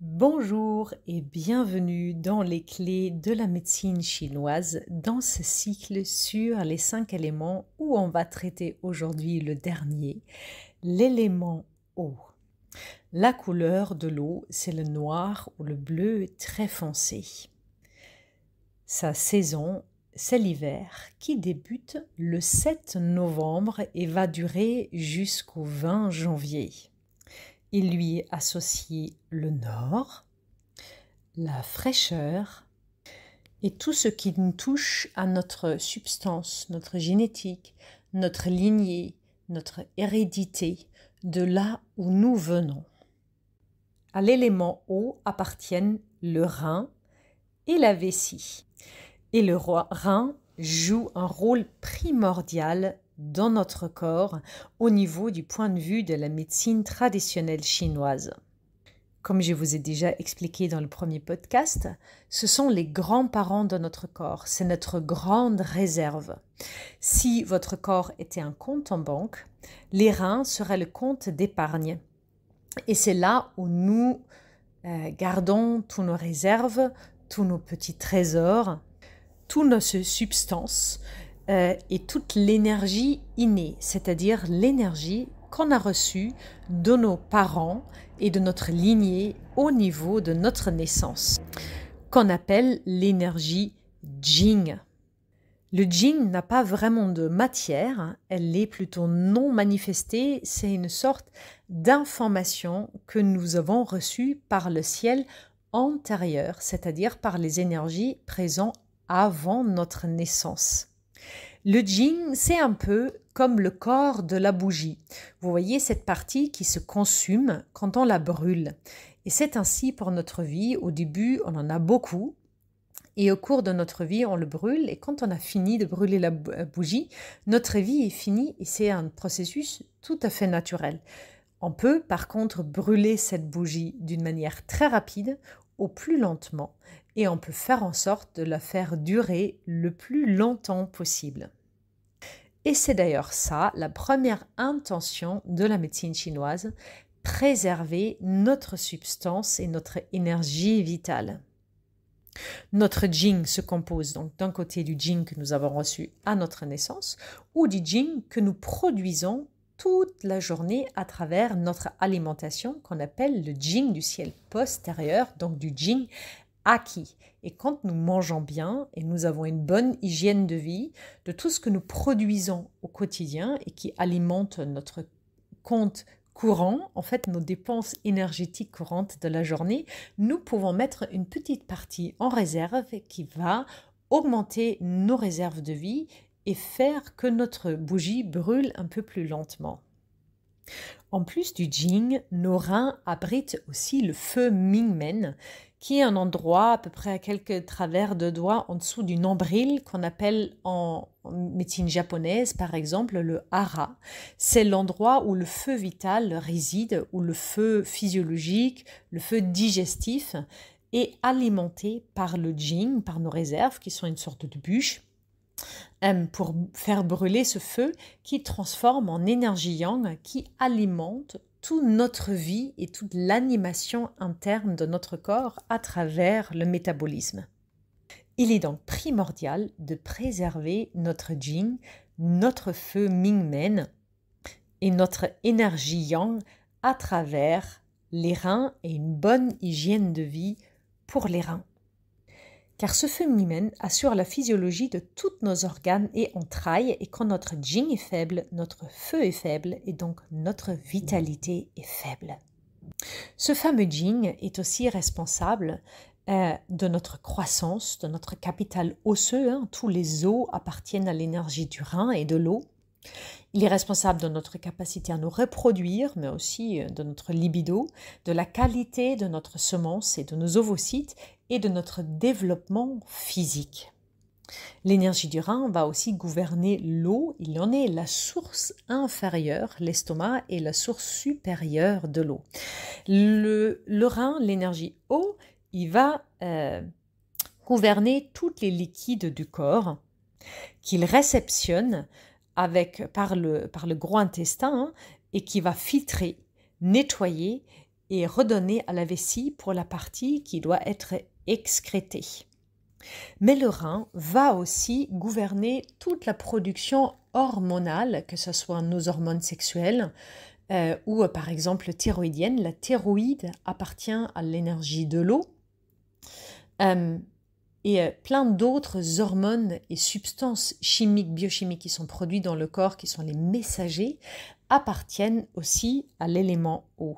Bonjour et bienvenue dans les clés de la médecine chinoise dans ce cycle sur les cinq éléments où on va traiter aujourd'hui le dernier, l'élément eau. La couleur de l'eau, c'est le noir ou le bleu très foncé. Sa saison, c'est l'hiver qui débute le 7 novembre et va durer jusqu'au 20 janvier il lui est associé le nord, la fraîcheur et tout ce qui nous touche à notre substance, notre génétique, notre lignée, notre hérédité, de là où nous venons. À l'élément eau appartiennent le rein et la vessie. Et le roi rein joue un rôle primordial dans notre corps au niveau du point de vue de la médecine traditionnelle chinoise. Comme je vous ai déjà expliqué dans le premier podcast, ce sont les grands-parents de notre corps, c'est notre grande réserve. Si votre corps était un compte en banque, les reins seraient le compte d'épargne. Et c'est là où nous euh, gardons toutes nos réserves, tous nos petits trésors, toutes nos substances euh, et toute l'énergie innée, c'est-à-dire l'énergie qu'on a reçue de nos parents et de notre lignée au niveau de notre naissance, qu'on appelle l'énergie Jing. Le Jing n'a pas vraiment de matière, elle est plutôt non manifestée, c'est une sorte d'information que nous avons reçue par le ciel antérieur, c'est-à-dire par les énergies présentes avant notre naissance. Le jing, c'est un peu comme le corps de la bougie. Vous voyez cette partie qui se consume quand on la brûle. Et c'est ainsi pour notre vie. Au début, on en a beaucoup. Et au cours de notre vie, on le brûle. Et quand on a fini de brûler la bougie, notre vie est finie et c'est un processus tout à fait naturel. On peut par contre brûler cette bougie d'une manière très rapide ou plus lentement et on peut faire en sorte de la faire durer le plus longtemps possible. Et c'est d'ailleurs ça la première intention de la médecine chinoise, préserver notre substance et notre énergie vitale. Notre jing se compose donc d'un côté du jing que nous avons reçu à notre naissance ou du jing que nous produisons toute la journée à travers notre alimentation qu'on appelle le jing du ciel postérieur, donc du jing acquis. Et quand nous mangeons bien et nous avons une bonne hygiène de vie, de tout ce que nous produisons au quotidien et qui alimente notre compte courant, en fait nos dépenses énergétiques courantes de la journée, nous pouvons mettre une petite partie en réserve qui va augmenter nos réserves de vie et faire que notre bougie brûle un peu plus lentement. En plus du Jing, nos reins abritent aussi le feu Mingmen, qui est un endroit à peu près à quelques travers de doigts en dessous du nombril qu'on appelle en médecine japonaise par exemple le hara. C'est l'endroit où le feu vital réside, où le feu physiologique, le feu digestif est alimenté par le jing, par nos réserves qui sont une sorte de bûche euh, pour faire brûler ce feu qui transforme en énergie yang, qui alimente toute notre vie et toute l'animation interne de notre corps à travers le métabolisme. Il est donc primordial de préserver notre jing, notre feu ming et notre énergie yang à travers les reins et une bonne hygiène de vie pour les reins car ce phénomène assure la physiologie de tous nos organes et entrailles, et quand notre jing est faible, notre feu est faible, et donc notre vitalité est faible. Ce fameux jing est aussi responsable euh, de notre croissance, de notre capital osseux. Hein. Tous les os appartiennent à l'énergie du rein et de l'eau. Il est responsable de notre capacité à nous reproduire, mais aussi euh, de notre libido, de la qualité de notre semence et de nos ovocytes et de notre développement physique. L'énergie du rein va aussi gouverner l'eau, il en est la source inférieure, l'estomac, est la source supérieure de l'eau. Le, rein, l'énergie eau, il va euh, gouverner tous les liquides du corps qu'il réceptionne avec, par, le, par le gros intestin hein, et qui va filtrer, nettoyer et redonner à la vessie pour la partie qui doit être excrétée. Mais le rein va aussi gouverner toute la production hormonale, que ce soit nos hormones sexuelles euh, ou par exemple thyroïdienne. La thyroïde appartient à l'énergie de l'eau. Euh, et euh, plein d'autres hormones et substances chimiques, biochimiques qui sont produites dans le corps, qui sont les messagers, appartiennent aussi à l'élément eau.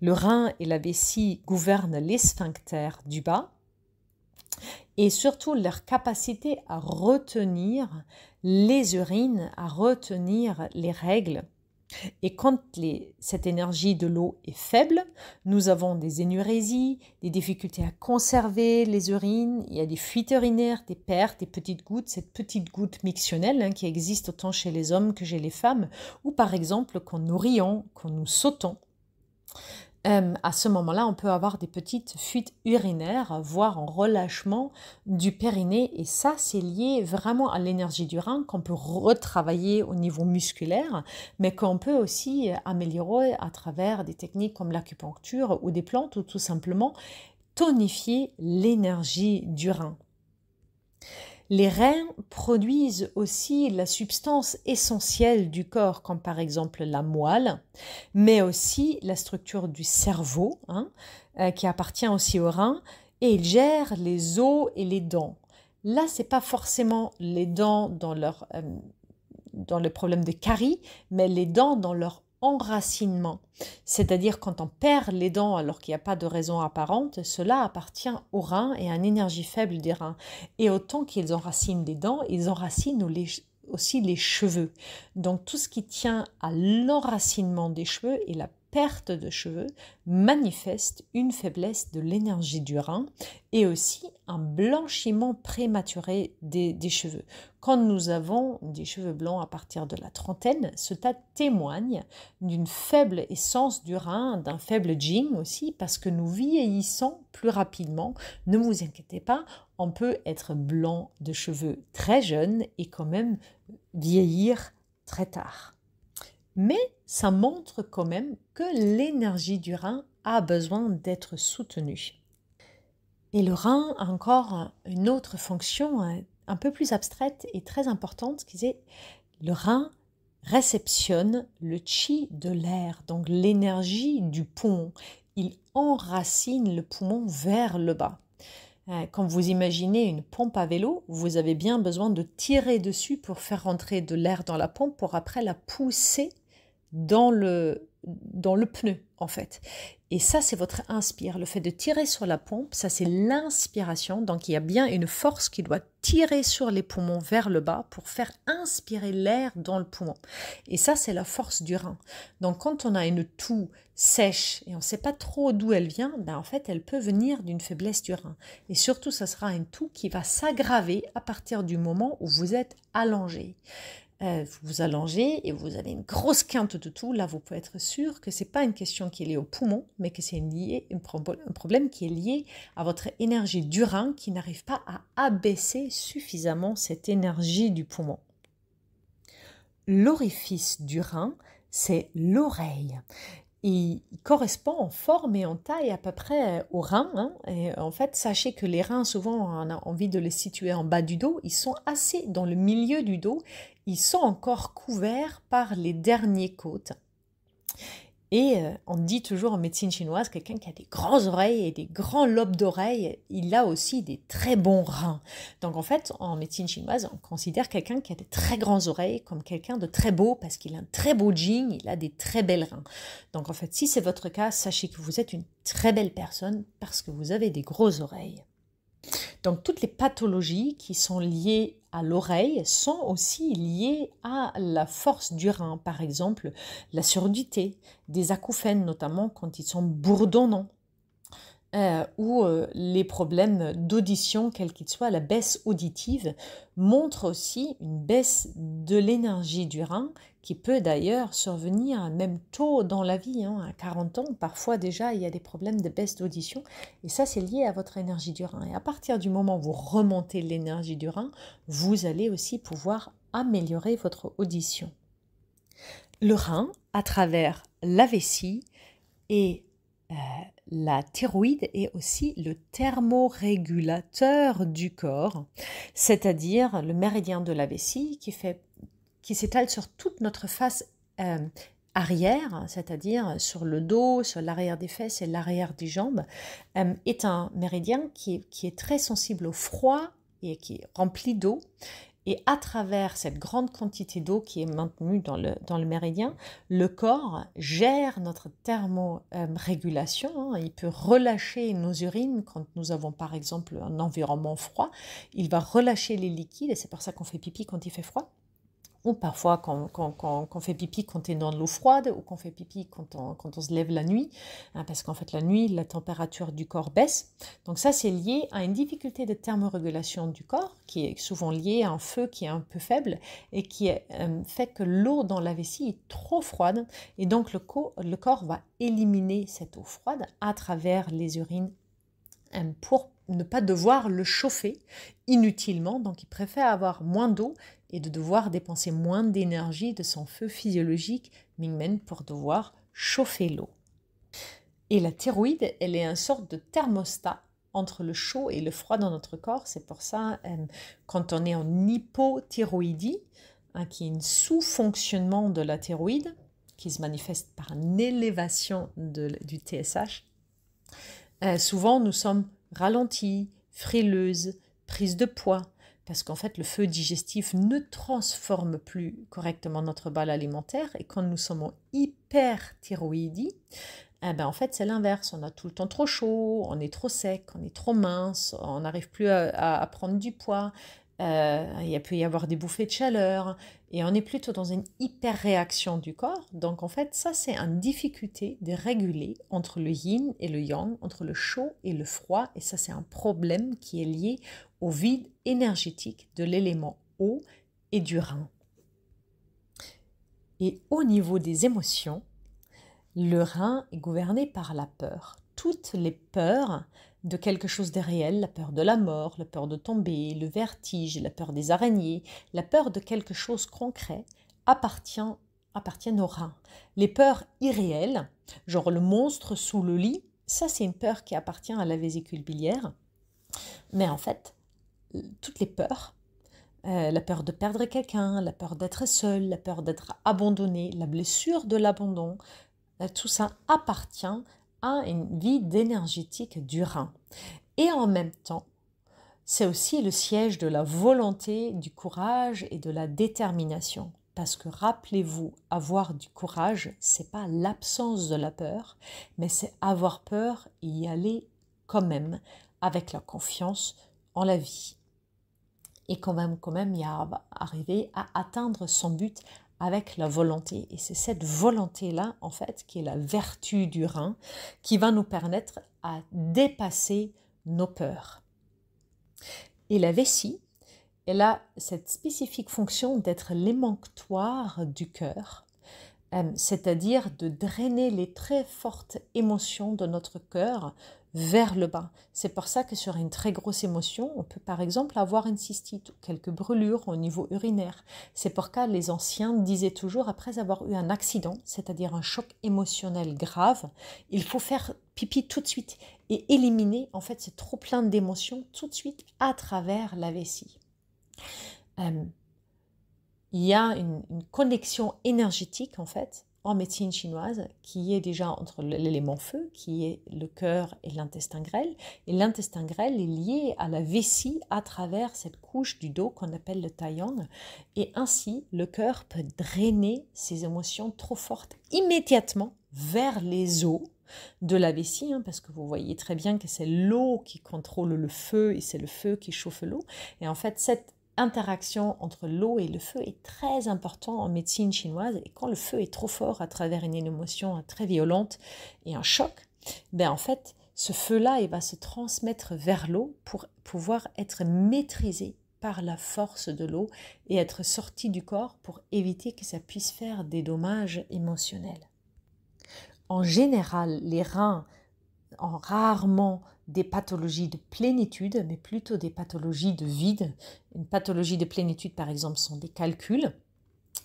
Le rein et la vessie gouvernent les sphincters du bas et surtout leur capacité à retenir les urines, à retenir les règles et quand cette énergie de l'eau est faible, nous avons des énurésies, des difficultés à conserver les urines, il y a des fuites urinaires, des pertes, des petites gouttes, cette petite goutte mictionnelle hein, qui existe autant chez les hommes que chez les femmes, ou par exemple quand nous rions, quand nous sautons. Euh, à ce moment-là, on peut avoir des petites fuites urinaires, voire un relâchement du périnée. Et ça, c'est lié vraiment à l'énergie du rein qu'on peut retravailler au niveau musculaire, mais qu'on peut aussi euh, améliorer à travers des techniques comme l'acupuncture ou des plantes ou tout simplement tonifier l'énergie du rein. Les reins produisent aussi la substance essentielle du corps, comme par exemple la moelle, mais aussi la structure du cerveau, hein, euh, qui appartient aussi aux reins, et ils gèrent les os et les dents. Là, c'est pas forcément les dents dans leur euh, dans le problème de caries, mais les dents dans leur enracinement, c'est-à-dire quand on perd les dents alors qu'il n'y a pas de raison apparente, cela appartient aux reins et à une énergie faible des reins. Et autant qu'ils enracinent les dents, ils enracinent aussi les cheveux. Donc tout ce qui tient à l'enracinement des cheveux et la perte de cheveux manifeste une faiblesse de l'énergie du rein et aussi un blanchiment prématuré des, cheveux. Quand nous avons des cheveux blancs à partir de la trentaine, ce tas témoigne d'une faible essence du rein, d'un faible jing aussi, parce que nous vieillissons plus rapidement. Ne vous inquiétez pas, on peut être blanc de cheveux très jeune et quand même vieillir très tard mais ça montre quand même que l'énergie du rein a besoin d'être soutenue. Et le rein a encore une autre fonction hein, un peu plus abstraite et très importante qui est le rein réceptionne le chi de l'air, donc l'énergie du poumon. Il enracine le poumon vers le bas. Euh, quand vous imaginez une pompe à vélo, vous avez bien besoin de tirer dessus pour faire rentrer de l'air dans la pompe pour après la pousser dans le, dans le pneu, en fait. Et ça, c'est votre inspire. Le fait de tirer sur la pompe, ça, c'est l'inspiration. Donc, il y a bien une force qui doit tirer sur les poumons vers le bas pour faire inspirer l'air dans le poumon. Et ça, c'est la force du rein. Donc, quand on a une toux sèche et on ne sait pas trop d'où elle vient, ben, en fait, elle peut venir d'une faiblesse du rein. Et surtout, ça sera une toux qui va s'aggraver à partir du moment où vous êtes allongé. Euh, vous vous allongez et vous avez une grosse quinte de tout, là vous pouvez être sûr que ce n'est pas une question qui est liée au poumon, mais que c'est un problème qui est lié à votre énergie du rein qui n'arrive pas à abaisser suffisamment cette énergie du poumon. L'orifice du rein, c'est l'oreille il, correspond en forme et en taille à peu près euh, aux reins. Hein. Euh, en fait, sachez que les reins, souvent, on a envie de les situer en bas du dos. Ils sont assez dans le milieu du dos. Ils sont encore couverts par les derniers côtes. Et euh, on dit toujours en médecine chinoise, quelqu'un qui a des grandes oreilles et des grands lobes d'oreilles, il a aussi des très bons reins. Donc en fait, en médecine chinoise, on considère quelqu'un qui a des très grandes oreilles comme quelqu'un de très beau parce qu'il a un très beau jean, il a des très belles reins. Donc en fait, si c'est votre cas, sachez que vous êtes une très belle personne parce que vous avez des grosses oreilles. Donc toutes les pathologies qui sont liées à l'oreille sont aussi liées à la force du rein, par exemple la surdité, des acouphènes notamment quand ils sont bourdonnants. Euh, ou euh, les problèmes d'audition, quels qu'ils soient, la baisse auditive montre aussi une baisse de l'énergie du rein qui peut d'ailleurs survenir même tôt dans la vie, hein. à 40 ans, parfois déjà il y a des problèmes de baisse d'audition, et ça c'est lié à votre énergie du rein. Et à partir du moment où vous remontez l'énergie du rein, vous allez aussi pouvoir améliorer votre audition. Le rein, à travers la vessie et euh, la thyroïde est aussi le thermorégulateur du corps, c'est-à-dire le méridien de la vessie qui fait qui s'étale sur toute notre face euh, arrière, c'est-à-dire sur le dos, sur l'arrière des fesses et l'arrière des jambes, euh, est un méridien qui est, très sensible au froid et qui est rempli d'eau. Et à travers cette grande quantité d'eau qui est maintenue dans le, dans le méridien, le corps gère notre thermorégulation. Hein. Il peut relâcher nos urines quand nous avons par exemple un environnement froid. Il va relâcher les liquides et c'est pour ça qu'on fait pipi quand il fait froid ou parfois quand, on fait pipi quand on est dans l'eau froide ou qu'on fait pipi quand on, se lève la nuit, hein, parce qu'en fait la nuit, la température du corps baisse. Donc ça, c'est lié à une difficulté de thermorégulation du corps, qui est souvent liée à un feu qui est un peu faible et qui euh, fait que l'eau dans la vessie est trop froide, et donc le, corps va éliminer cette eau froide à travers les urines hein, pour ne pas devoir le chauffer inutilement, donc il préfère avoir moins d'eau et de devoir dépenser moins d'énergie de son feu physiologique Mingmen pour devoir chauffer l'eau. Et la thyroïde, elle est une sorte de thermostat entre le chaud et le froid dans notre corps. C'est pour ça, euh, quand on est en hypothyroïdie, hein, qui est un sous-fonctionnement de la thyroïde, qui se manifeste par une élévation du TSH, euh, souvent nous sommes ralentis, frileuses, prises de poids, parce qu'en fait le feu digestif ne transforme plus correctement notre balle alimentaire et quand nous sommes hyper eh ben en fait c'est l'inverse, on a tout le temps trop chaud, on est trop sec, on est trop mince, on n'arrive plus à, prendre du poids, euh, il peut y avoir des bouffées de chaleur, hein. et on est plutôt dans une hyper-réaction du corps. Donc en fait, ça c'est une difficulté de réguler entre le yin et le yang, entre le chaud et le froid, et ça c'est un problème qui est lié au vide énergétique de l'élément eau et du rein. Et au niveau des émotions, le rein est gouverné par la peur. Toutes les peurs de quelque chose de réel, la peur de la mort, la peur de tomber, le vertige, la peur des araignées, la peur de quelque chose concret, appartient, appartiennent aux reins. Les peurs irréelles, genre le monstre sous le lit, ça c'est une peur qui appartient à la vésicule biliaire. Mais en fait, toutes les peurs, euh, la peur de perdre quelqu'un, la peur d'être seul, la peur d'être abandonné, la blessure de l'abandon, euh, tout ça appartient une vie énergétique du rein. Et en même temps, c'est aussi le siège de la volonté, du courage et de la détermination. Parce que rappelez-vous, avoir du courage, c'est pas l'absence de la peur, mais c'est avoir peur et y aller quand même avec la confiance en la vie. Et quand même, quand même, y arriver à atteindre son but avec la volonté. Et c'est cette volonté-là, en fait, qui est la vertu du rein, qui va nous permettre à dépasser nos peurs. Et la vessie, elle a cette spécifique fonction d'être l'émanctoire du cœur, euh, c'est-à-dire de drainer les très fortes émotions de notre cœur vers le bas. C'est pour ça que sur une très grosse émotion, on peut par exemple avoir une cystite ou quelques brûlures au niveau urinaire. C'est pour ça que les anciens disaient toujours, après avoir eu un accident, c'est-à-dire un choc émotionnel grave, il faut faire pipi tout de suite et éliminer en fait ce trop plein d'émotions tout de suite à travers la vessie. Euh, il y a une connexion énergétique en fait en médecine chinoise, qui est déjà entre l'élément feu, qui est le cœur et l'intestin grêle. Et l'intestin grêle est lié à la vessie à travers cette couche du dos qu'on appelle le taiyang. Et ainsi, le cœur peut drainer ses émotions trop fortes immédiatement vers les eaux de la vessie, hein, parce que vous voyez très bien que c'est l'eau qui contrôle le feu et c'est le feu qui chauffe l'eau. Et en fait, cette interaction entre l'eau et le feu est très important en médecine chinoise. Et quand le feu est trop fort à travers une émotion très violente et un choc, ben en fait, ce feu-là, va se transmettre vers l'eau pour pouvoir être maîtrisé par la force de l'eau et être sorti du corps pour éviter que ça puisse faire des dommages émotionnels. En général, les reins ont rarement des pathologies de plénitude, mais plutôt des pathologies de vide. Une pathologie de plénitude, par exemple, sont des calculs,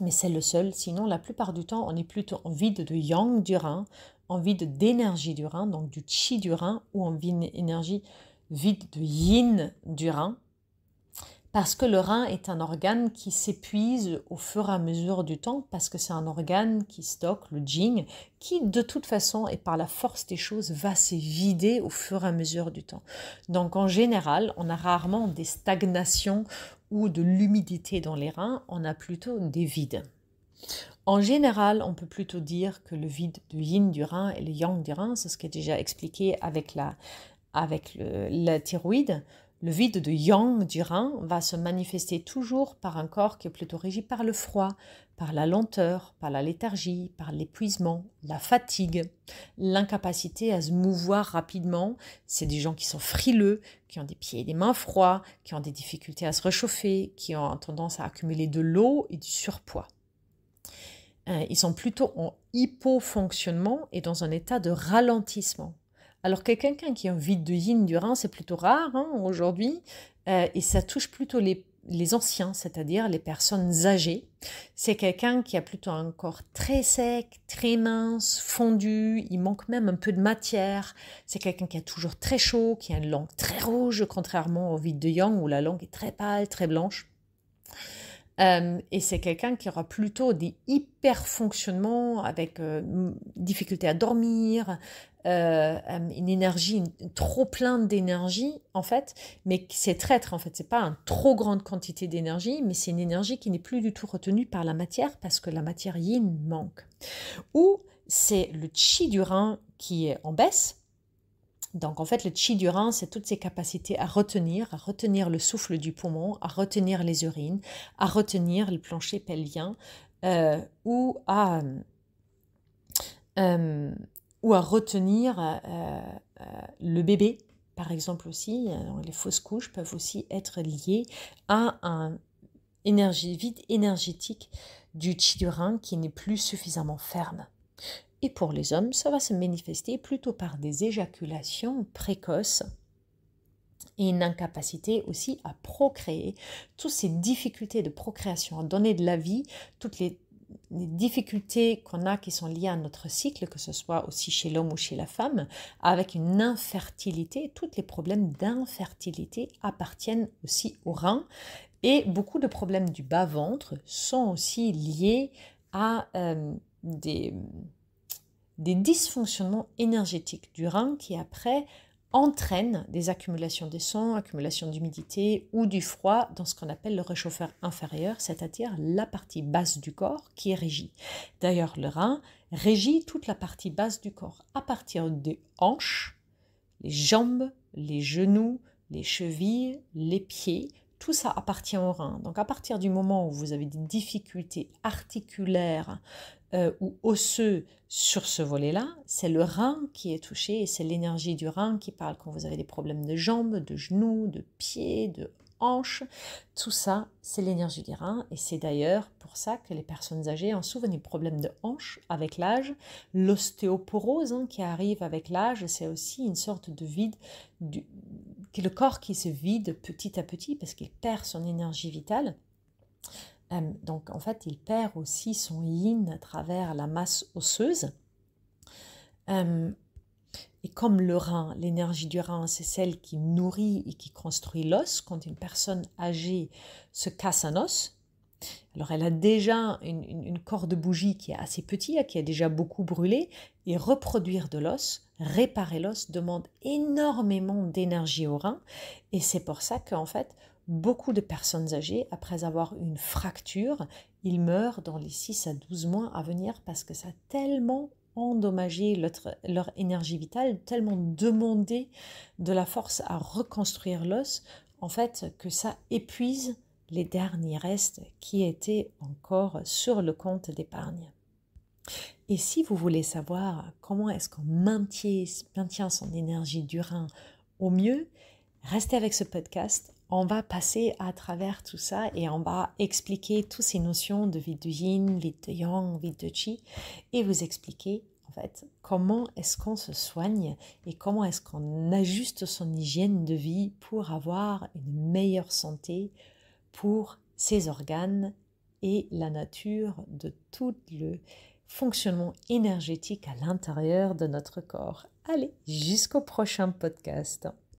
mais c'est le seul. Sinon, la plupart du temps, on est plutôt en vide de yang du rein, en vide d'énergie du rein, donc du chi du rein, ou en vide d'énergie, vide de yin du rein parce que le rein est un organe qui s'épuise au fur et à mesure du temps, parce que c'est un organe qui stocke le jing, qui de toute façon et par la force des choses va s'évider au fur et à mesure du temps. Donc en général, on a rarement des stagnations ou de l'humidité dans les reins, on a plutôt des vides. En général, on peut plutôt dire que le vide du yin du rein et le yang du rein, c'est ce qui est déjà expliqué avec la, avec la thyroïde, le vide de yang du rein, va se manifester toujours par un corps qui est plutôt régi par le froid, par la lenteur, par la léthargie, par l'épuisement, la fatigue, l'incapacité à se mouvoir rapidement. C'est des gens qui sont frileux, qui ont des pieds et des mains froids, qui ont des difficultés à se réchauffer, qui ont tendance à accumuler de l'eau et du surpoids. Euh, ils sont plutôt en hypofonctionnement et dans un état de ralentissement. Alors quelqu'un qui a un vide de yin du rein, c'est plutôt rare hein, aujourd'hui, euh, et ça touche plutôt les, anciens, c'est-à-dire les personnes âgées. C'est quelqu'un qui a plutôt un corps très sec, très mince, fondu, il manque même un peu de matière. C'est quelqu'un qui a toujours très chaud, qui a une langue très rouge, contrairement au vide de yang où la langue est très pâle, très blanche. Euh, et c'est quelqu'un qui aura plutôt des hyper fonctionnements, avec euh, difficulté à dormir, euh, une énergie, trop pleine d'énergie en fait, mais c'est traître en fait, c'est pas une trop grande quantité d'énergie, mais c'est une énergie qui n'est plus du tout retenue par la matière parce que la matière yin manque. Ou c'est le chi du rein qui est en baisse. Donc en fait, le chi du rein, c'est toutes ses capacités à retenir, à retenir le souffle du poumon, à retenir les urines, à retenir le plancher pelvien, euh, ou à... Euh, euh ou à retenir euh, euh, le bébé, par exemple aussi. Euh, les fausses couches peuvent aussi être liées à un énergie, vide énergétique du chi du qui n'est plus suffisamment ferme. Et pour les hommes, ça va se manifester plutôt par des éjaculations précoces et une incapacité aussi à procréer. Toutes ces difficultés de procréation, à donner de la vie, toutes les les difficultés qu'on a qui sont liées à notre cycle, que ce soit aussi chez l'homme ou chez la femme, avec une infertilité, tous les problèmes d'infertilité appartiennent aussi au rein Et beaucoup de problèmes du bas-ventre sont aussi liés à euh, des dysfonctionnements énergétiques du rein qui après entraîne des accumulations de sang, accumulation d'humidité ou du froid dans ce qu'on appelle le réchauffeur inférieur, c'est-à-dire la partie basse du corps qui est régie. D'ailleurs, le rein régit toute la partie basse du corps à partir des hanches, les jambes, les genoux, les chevilles, les pieds, tout ça appartient au rein. Donc à partir du moment où vous avez des difficultés articulaires euh, ou osseux sur ce volet-là, c'est le rein qui est touché et c'est l'énergie du rein qui parle quand vous avez des problèmes de jambes, de genoux, de pieds, de hanches. Tout ça, c'est l'énergie du rein et c'est d'ailleurs pour ça que les personnes âgées ont souvent des problèmes de hanches avec l'âge. L'ostéoporose hein, qui arrive avec l'âge, c'est aussi une sorte de vide du, qui le corps qui se vide petit à petit parce qu'il perd son énergie vitale. Euh, donc en fait, il perd aussi son yin à travers la masse osseuse. Euh, et comme le rein, l'énergie du rein, c'est celle qui nourrit et qui construit l'os. Quand une personne âgée se casse un os, alors elle a déjà une, corde bougie qui est assez petite, qui a déjà beaucoup brûlé, et reproduire de l'os, réparer l'os, demande énormément d'énergie au rein, et c'est pour ça qu'en fait, beaucoup de personnes âgées, après avoir une fracture, ils meurent dans les 6 à 12 mois à venir parce que ça a tellement endommagé leur, leur énergie vitale, tellement demandé de la force à reconstruire l'os, en fait, que ça épuise les derniers restes qui étaient encore sur le compte d'épargne. Et si vous voulez savoir comment est-ce qu'on maintient, son énergie du rein au mieux, restez avec ce podcast. On va passer à travers tout ça et on va expliquer toutes ces notions de vide de yin, vide de yang, vide de chi et vous expliquer en fait comment est-ce qu'on se soigne et comment est-ce qu'on ajuste son hygiène de vie pour avoir une meilleure santé, pour ses organes et la nature de tout le fonctionnement énergétique à l'intérieur de notre corps. Allez, jusqu'au prochain podcast.